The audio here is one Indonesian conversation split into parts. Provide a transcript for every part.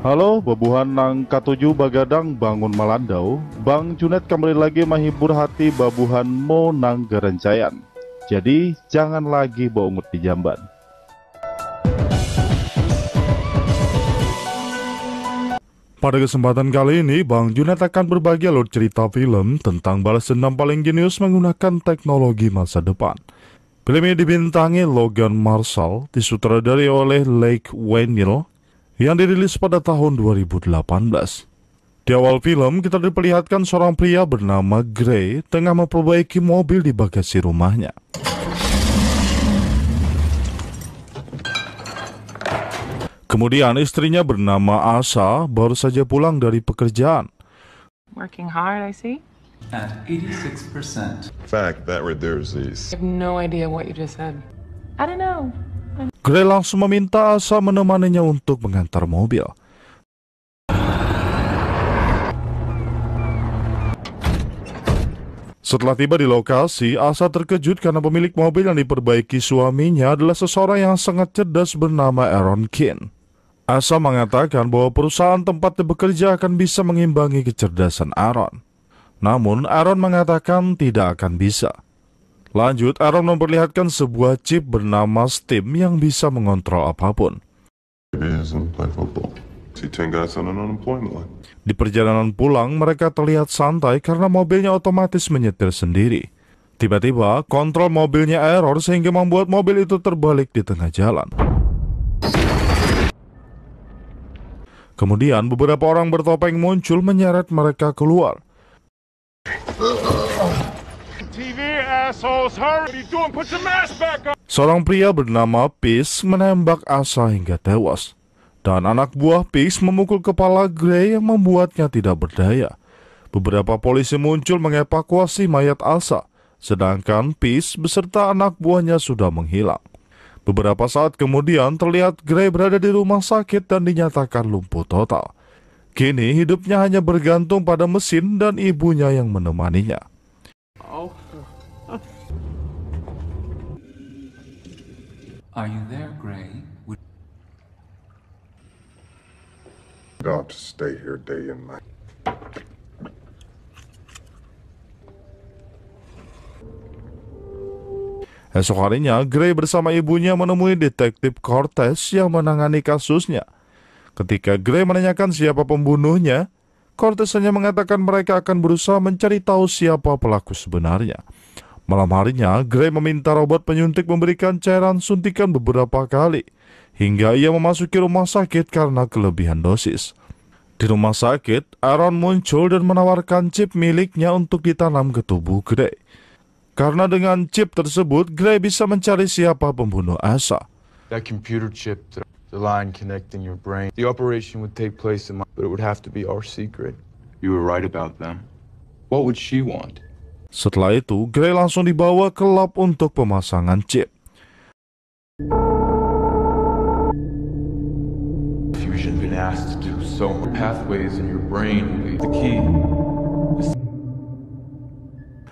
Halo, Babuhan Nangka 7 Bagadang Bangun Malandau Bang Junet kembali lagi menghibur hati Babuhan nang Gerencayan Jadi, jangan lagi bau di jamban Pada kesempatan kali ini, Bang Junet akan berbagi alur cerita film tentang balas dendam paling jenius menggunakan teknologi masa depan. Film ini dibintangi Logan Marshall, disutradari oleh Lake Wenil, yang dirilis pada tahun 2018. Di awal film, kita diperlihatkan seorang pria bernama Gray tengah memperbaiki mobil di bagasi rumahnya. Kemudian istrinya bernama Asa baru saja pulang dari pekerjaan. Working hard, I see. At 86%. Fact that I have no idea what you just said. I don't know. Gray langsung meminta Asa menemaninya untuk mengantar mobil. Setelah tiba di lokasi, Asa terkejut karena pemilik mobil yang diperbaiki suaminya adalah seseorang yang sangat cerdas bernama Aaron Kin. Asa mengatakan bahwa perusahaan tempat dia bekerja akan bisa mengimbangi kecerdasan Aaron. Namun, Aaron mengatakan tidak akan bisa. Lanjut, Aaron memperlihatkan sebuah chip bernama Steam yang bisa mengontrol apapun. Di perjalanan pulang, mereka terlihat santai karena mobilnya otomatis menyetir sendiri. Tiba-tiba, kontrol mobilnya error sehingga membuat mobil itu terbalik di tengah jalan. Kemudian, beberapa orang bertopeng muncul menyeret mereka keluar. Seorang pria bernama Peace menembak Asa hingga tewas. Dan anak buah Peace memukul kepala Gray yang membuatnya tidak berdaya. Beberapa polisi muncul mengevakuasi mayat Asa, sedangkan Peace beserta anak buahnya sudah menghilang. Beberapa saat kemudian terlihat Gray berada di rumah sakit dan dinyatakan lumpuh total. Kini hidupnya hanya bergantung pada mesin dan ibunya yang menemaninya. Oh. Are you there, Gray? Would God to stay here day and night. Esok harinya, Gray bersama ibunya menemui detektif Cortez yang menangani kasusnya. Ketika Gray menanyakan siapa pembunuhnya, Cortez hanya mengatakan mereka akan berusaha mencari tahu siapa pelaku sebenarnya. Malam harinya, Gray meminta robot penyuntik memberikan cairan suntikan beberapa kali, hingga ia memasuki rumah sakit karena kelebihan dosis. Di rumah sakit, Aaron muncul dan menawarkan chip miliknya untuk ditanam ke tubuh Gray. Karena dengan chip tersebut, Gray bisa mencari siapa pembunuh Asa. right setelah itu, Gray langsung dibawa ke lab untuk pemasangan chip.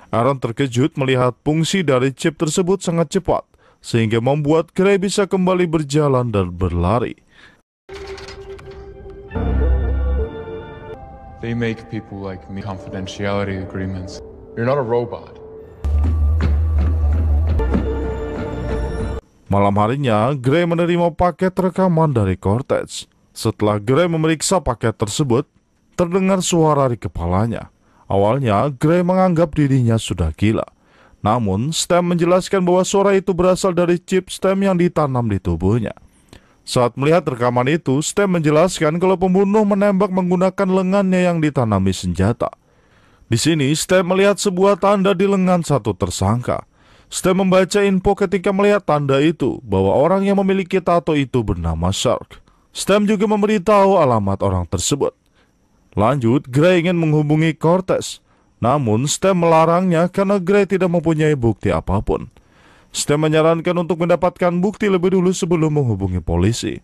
Aaron terkejut melihat fungsi dari chip tersebut sangat cepat, sehingga membuat Gray bisa kembali berjalan dan berlari. They make people like me confidentiality agreements. You're not a robot. Malam harinya, Gray menerima paket rekaman dari Cortez. Setelah Gray memeriksa paket tersebut, terdengar suara di kepalanya. Awalnya, Gray menganggap dirinya sudah gila. Namun, Stem menjelaskan bahwa suara itu berasal dari chip Stem yang ditanam di tubuhnya. Saat melihat rekaman itu, Stem menjelaskan kalau pembunuh menembak menggunakan lengannya yang ditanami senjata. Di sini, Stem melihat sebuah tanda di lengan satu tersangka. Stem membaca info ketika melihat tanda itu bahwa orang yang memiliki tato itu bernama Shark. Stem juga memberitahu alamat orang tersebut. Lanjut, Gray ingin menghubungi Cortez. Namun, Stem melarangnya karena Gray tidak mempunyai bukti apapun. Stem menyarankan untuk mendapatkan bukti lebih dulu sebelum menghubungi polisi.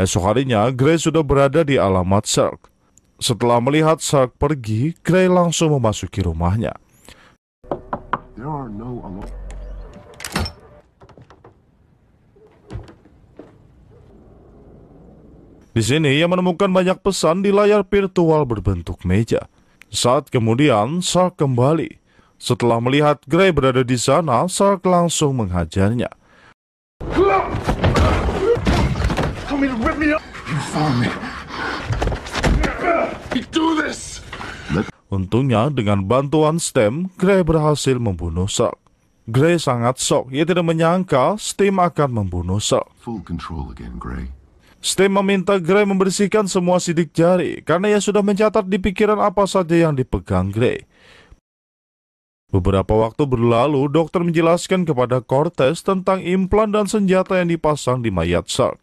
Esok harinya, Gray sudah berada di alamat Shark. Setelah melihat Sark pergi, Gray langsung memasuki rumahnya. Di sini ia menemukan banyak pesan di layar virtual berbentuk meja. Saat kemudian, Sark kembali. Setelah melihat Gray berada di sana, Sark langsung menghajarnya. Come and rip me up. You found me. Untungnya dengan bantuan Stem, Gray berhasil membunuh Sok. Gray sangat sok. ia tidak menyangka Stem akan membunuh Sark. Stem meminta Gray membersihkan semua sidik jari karena ia sudah mencatat di pikiran apa saja yang dipegang Gray. Beberapa waktu berlalu, dokter menjelaskan kepada Cortez tentang implan dan senjata yang dipasang di mayat Sok.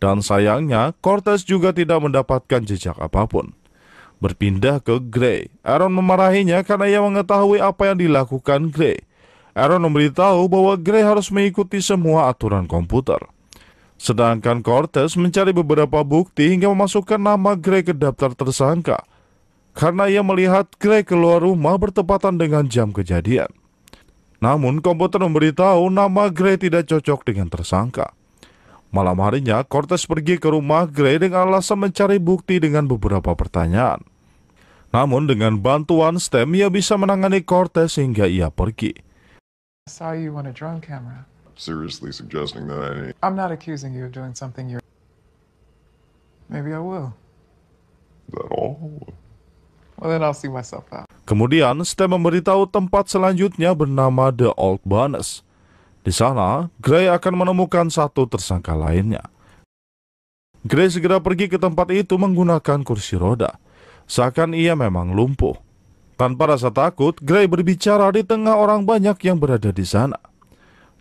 Dan sayangnya, Cortez juga tidak mendapatkan jejak apapun berpindah ke Grey. Aaron memarahinya karena ia mengetahui apa yang dilakukan Grey. Aaron memberitahu bahwa Grey harus mengikuti semua aturan komputer. Sedangkan Cortez mencari beberapa bukti hingga memasukkan nama Grey ke daftar tersangka. Karena ia melihat Grey keluar rumah bertepatan dengan jam kejadian. Namun komputer memberitahu nama Grey tidak cocok dengan tersangka. Malam harinya, Cortez pergi ke rumah Gray dengan alasan mencari bukti dengan beberapa pertanyaan. Namun dengan bantuan STEM, ia bisa menangani Cortez hingga ia pergi. Kemudian, Stem memberitahu tempat selanjutnya bernama The Old Barnes. Di sana, Gray akan menemukan satu tersangka lainnya. Gray segera pergi ke tempat itu menggunakan kursi roda. Seakan ia memang lumpuh. Tanpa rasa takut, Gray berbicara di tengah orang banyak yang berada di sana.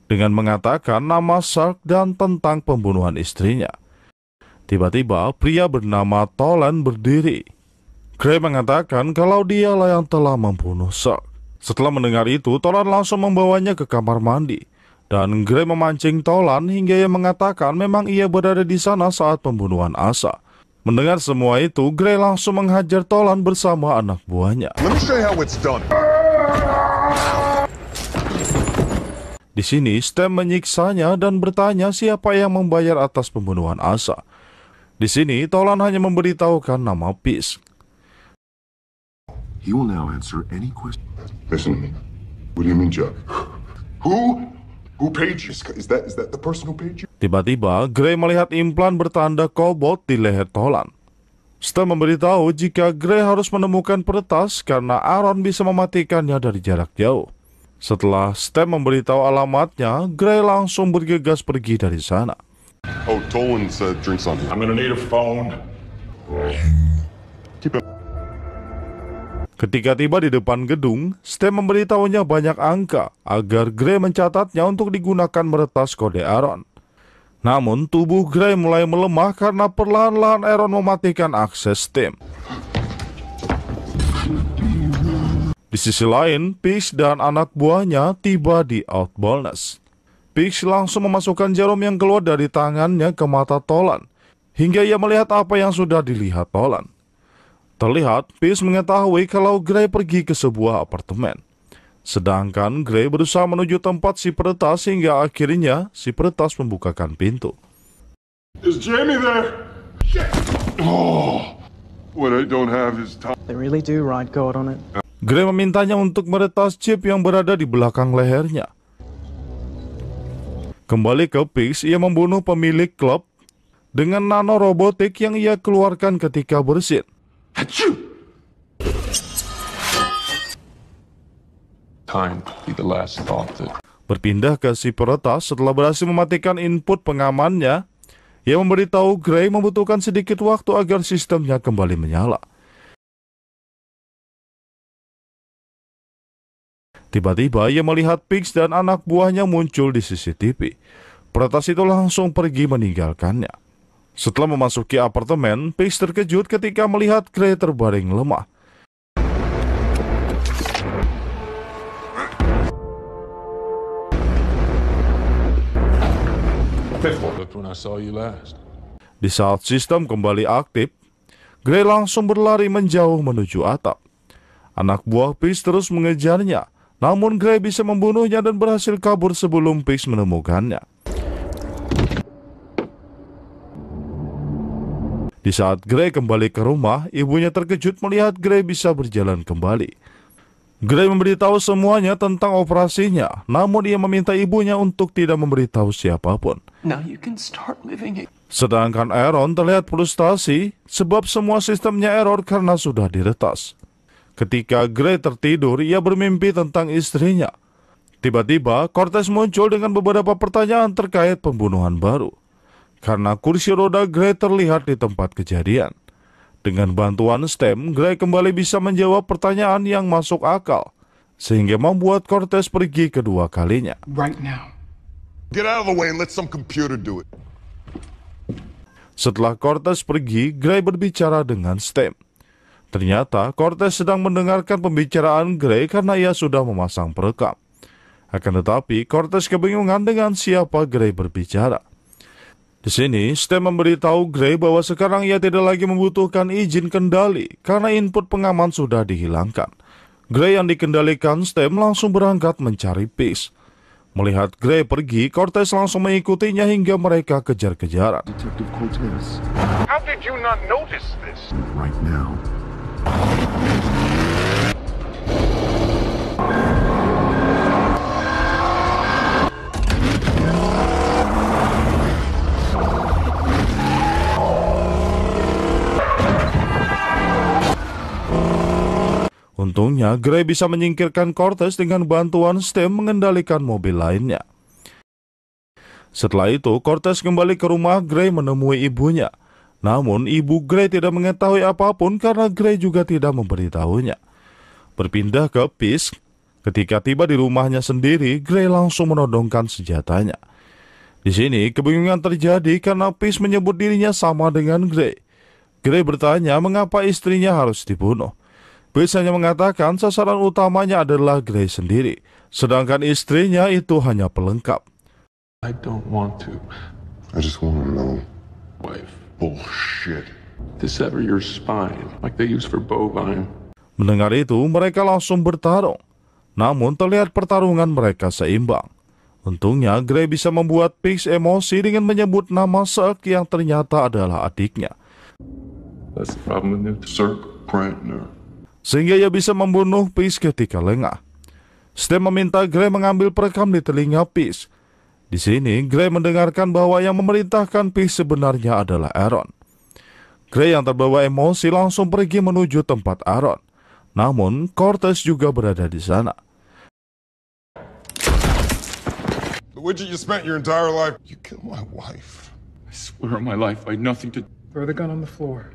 Dengan mengatakan nama Sark dan tentang pembunuhan istrinya. Tiba-tiba, pria bernama Tolan berdiri. Gray mengatakan kalau dialah yang telah membunuh Sark. Setelah mendengar itu, Tolan langsung membawanya ke kamar mandi. Dan Grey memancing Tolan hingga ia mengatakan memang ia berada di sana saat pembunuhan Asa. Mendengar semua itu, Grey langsung menghajar Tolan bersama anak buahnya. Di sini, Stem menyiksanya dan bertanya siapa yang membayar atas pembunuhan Asa. Di sini, Tolan hanya memberitahukan nama Peace. Listen to me. What do you mean, Jack? Who Tiba-tiba, Gray melihat implan bertanda kobot di leher Tolan. Stan memberitahu jika Gray harus menemukan peretas karena Aaron bisa mematikannya dari jarak jauh. Setelah Stan memberitahu alamatnya, Gray langsung bergegas pergi dari sana. Oh, Tolan uh, drink something. I'm gonna need a phone. Ketika tiba di depan gedung, Stem memberitahunya banyak angka agar Gray mencatatnya untuk digunakan meretas kode Aaron. Namun, tubuh Gray mulai melemah karena perlahan-lahan Aaron mematikan akses Stem. Di sisi lain, Pix dan anak buahnya tiba di Outbolness. Pix langsung memasukkan jarum yang keluar dari tangannya ke mata Tolan, hingga ia melihat apa yang sudah dilihat Tolan. Terlihat Pierce mengetahui kalau Gray pergi ke sebuah apartemen. Sedangkan Gray berusaha menuju tempat si peretas hingga akhirnya si peretas membukakan pintu. Is Jamie there? Oh, what I don't have is time. They really do ride God on it. Gray memintanya untuk meretas chip yang berada di belakang lehernya. Kembali ke Pix, ia membunuh pemilik klub dengan nanorobotik yang ia keluarkan ketika bersin. Berpindah ke si peretas setelah berhasil mematikan input pengamannya, ia memberitahu Gray membutuhkan sedikit waktu agar sistemnya kembali menyala. Tiba-tiba ia melihat Pix dan anak buahnya muncul di CCTV. Peretas itu langsung pergi meninggalkannya. Setelah memasuki apartemen, Pace terkejut ketika melihat Grey terbaring lemah. Di saat sistem kembali aktif, Grey langsung berlari menjauh menuju atap. Anak buah Pace terus mengejarnya, namun Grey bisa membunuhnya dan berhasil kabur sebelum Pace menemukannya. Di saat Grey kembali ke rumah, ibunya terkejut melihat Grey bisa berjalan kembali. Grey memberitahu semuanya tentang operasinya, namun ia meminta ibunya untuk tidak memberitahu siapapun. Sedangkan Aaron terlihat frustasi sebab semua sistemnya error karena sudah diretas. Ketika Grey tertidur, ia bermimpi tentang istrinya. Tiba-tiba, Cortez muncul dengan beberapa pertanyaan terkait pembunuhan baru karena kursi roda Gray terlihat di tempat kejadian. Dengan bantuan stem, Gray kembali bisa menjawab pertanyaan yang masuk akal, sehingga membuat Cortez pergi kedua kalinya. Right now. Get out of the way and let some computer do it. Setelah Cortez pergi, Gray berbicara dengan Stem. Ternyata Cortez sedang mendengarkan pembicaraan Gray karena ia sudah memasang perekam. Akan tetapi, Cortez kebingungan dengan siapa Gray berbicara. Di sini, Stem memberitahu Gray bahwa sekarang ia tidak lagi membutuhkan izin kendali karena input pengaman sudah dihilangkan. Gray yang dikendalikan Stem langsung berangkat mencari Peace. Melihat Gray pergi, Cortez langsung mengikutinya hingga mereka kejar-kejaran. Right Untungnya, Gray bisa menyingkirkan Cortez dengan bantuan stem mengendalikan mobil lainnya. Setelah itu, Cortez kembali ke rumah Gray menemui ibunya. Namun, ibu Gray tidak mengetahui apapun karena Gray juga tidak memberitahunya. Berpindah ke Pisk, ketika tiba di rumahnya sendiri, Gray langsung menodongkan senjatanya. Di sini, kebingungan terjadi karena Pisk menyebut dirinya sama dengan Gray. Gray bertanya mengapa istrinya harus dibunuh. Biasanya hanya mengatakan sasaran utamanya adalah Grace sendiri, sedangkan istrinya itu hanya pelengkap. I don't want to. I just want to know. Wife bullshit. To sever your spine like they use for bovine. Mendengar itu, mereka langsung bertarung. Namun terlihat pertarungan mereka seimbang. Untungnya Gray bisa membuat Pix emosi dengan menyebut nama Cirque yang ternyata adalah adiknya sehingga ia bisa membunuh Pis ketika lengah. Stem meminta Gray mengambil perekam di telinga Pis. Di sini, Gray mendengarkan bahwa yang memerintahkan Pis sebenarnya adalah Aaron. Gray yang terbawa emosi langsung pergi menuju tempat Aaron. Namun, Cortez juga berada di sana. widget you spent your entire life. You killed my wife. I swear on my life I had nothing to... Throw the gun on the floor.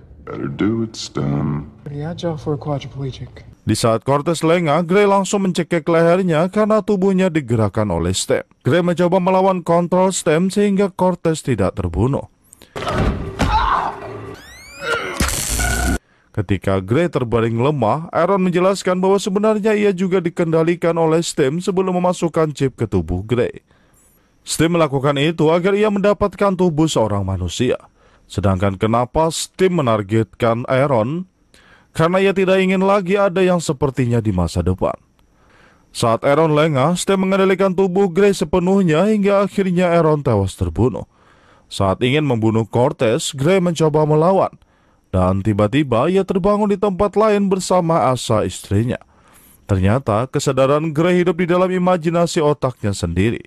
Di saat Cortez lengah, Gray langsung mencekik lehernya karena tubuhnya digerakkan oleh Stem. Gray mencoba melawan kontrol Stem sehingga Cortez tidak terbunuh. Ketika Gray terbaring lemah, Aaron menjelaskan bahwa sebenarnya ia juga dikendalikan oleh Stem sebelum memasukkan chip ke tubuh Gray. Stem melakukan itu agar ia mendapatkan tubuh seorang manusia. Sedangkan kenapa Steam menargetkan Aaron Karena ia tidak ingin lagi ada yang sepertinya di masa depan. Saat Aaron lengah, Steam mengendalikan tubuh Grey sepenuhnya hingga akhirnya Aaron tewas terbunuh. Saat ingin membunuh Cortez, Grey mencoba melawan. Dan tiba-tiba ia terbangun di tempat lain bersama Asa istrinya. Ternyata kesadaran Grey hidup di dalam imajinasi otaknya sendiri.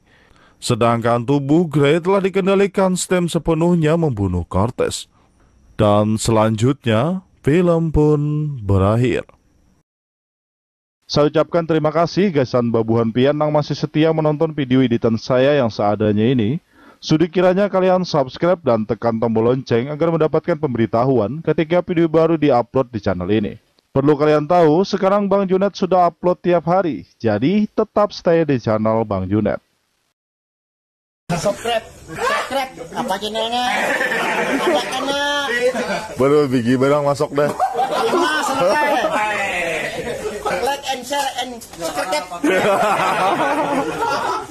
Sedangkan tubuh Grey telah dikendalikan stem sepenuhnya membunuh Cortez. Dan selanjutnya, film pun berakhir. Saya ucapkan terima kasih Gasan Babuhan Pian yang masih setia menonton video editan saya yang seadanya ini. Sudah kiranya kalian subscribe dan tekan tombol lonceng agar mendapatkan pemberitahuan ketika video baru diupload di channel ini. Perlu kalian tahu, sekarang Bang Junet sudah upload tiap hari, jadi tetap stay di channel Bang Junet. Subscribe, subscribe, apa channelnya? apa kena. Baru bigi barang masuk dah. Lima Like and share and subscribe.